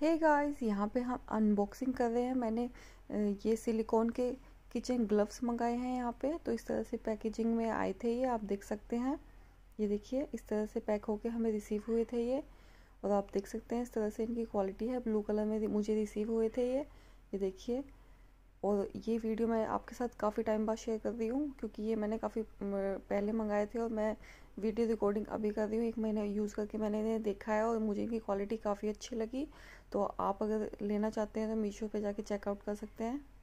hey guys यहाँ पे हम अनबॉक्सिंग कर रहे हैं मैंने ये सिलिकॉन के किचन ग्लव्स मंगाए हैं यहाँ पे तो इस तरह से पैकेजिंग में आए थे ये आप देख सकते हैं ये देखिए इस तरह से पैक होके हमें रिसीव हुए थे ये और आप देख सकते हैं इस तरह से इनकी क्वालिटी है ब्लू कलर में मुझे रिसीव हुए थे ये ये देखिए और ये वीडियो मैं आपके साथ काफ़ी टाइम बाद शेयर कर रही हूँ क्योंकि ये मैंने काफ़ी पहले मंगाए थे और मैं वीडियो रिकॉर्डिंग अभी कर रही हूँ एक महीने यूज़ करके मैंने इन्हें देखा है और मुझे इनकी क्वालिटी काफ़ी अच्छी लगी तो आप अगर लेना चाहते हैं तो मीशो पे जाके चेकआउट कर सकते हैं